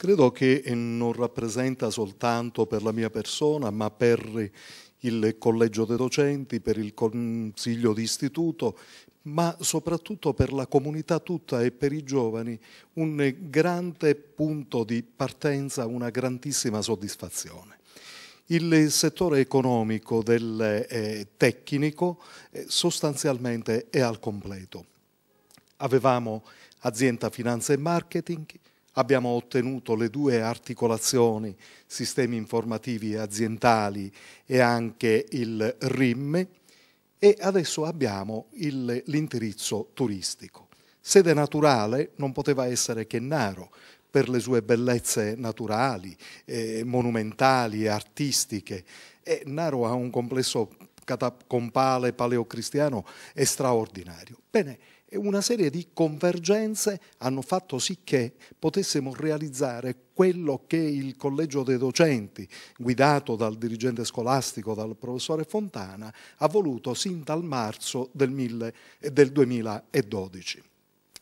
Credo che eh, non rappresenta soltanto per la mia persona, ma per il collegio dei docenti, per il consiglio di istituto, ma soprattutto per la comunità tutta e per i giovani un grande punto di partenza, una grandissima soddisfazione. Il settore economico del eh, tecnico eh, sostanzialmente è al completo. Avevamo azienda finanza e marketing, abbiamo ottenuto le due articolazioni, sistemi informativi aziendali e anche il RIM e adesso abbiamo l'indirizzo turistico. Sede naturale non poteva essere che Naro per le sue bellezze naturali, eh, monumentali, artistiche. E Naro ha un complesso catacompale paleocristiano è straordinario. Bene, una serie di convergenze hanno fatto sì che potessimo realizzare quello che il collegio dei docenti, guidato dal dirigente scolastico, dal professore Fontana, ha voluto sin dal marzo del, 2012.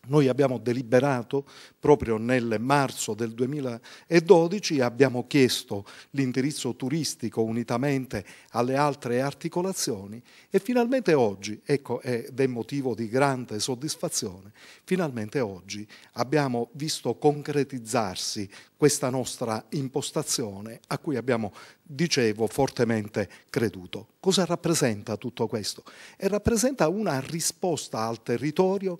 Noi abbiamo deliberato proprio nel marzo del 2012, abbiamo chiesto l'indirizzo turistico unitamente alle altre articolazioni e finalmente oggi, ecco ed è motivo di grande soddisfazione, finalmente oggi abbiamo visto concretizzarsi questa nostra impostazione a cui abbiamo, dicevo, fortemente creduto. Cosa rappresenta tutto questo? E rappresenta una risposta al territorio,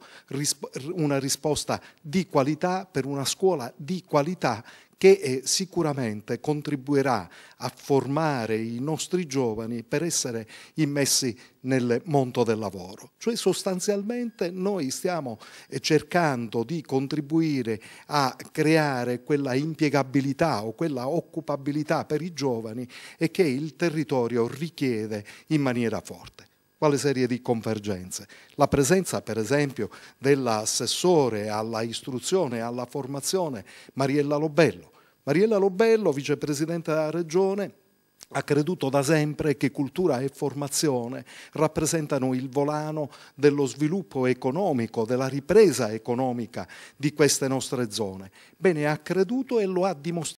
una risposta di qualità per una scuola di qualità che eh, sicuramente contribuirà a formare i nostri giovani per essere immessi nel mondo del lavoro. Cioè sostanzialmente noi stiamo eh, cercando di contribuire a creare quella impiegabilità o quella occupabilità per i giovani e che il territorio richiede in maniera forte quale serie di convergenze. La presenza, per esempio, dell'assessore alla istruzione e alla formazione Mariella Lobello, Mariella Lobello, vicepresidente della Regione, ha creduto da sempre che cultura e formazione rappresentano il volano dello sviluppo economico, della ripresa economica di queste nostre zone. Bene, ha creduto e lo ha dimostrato.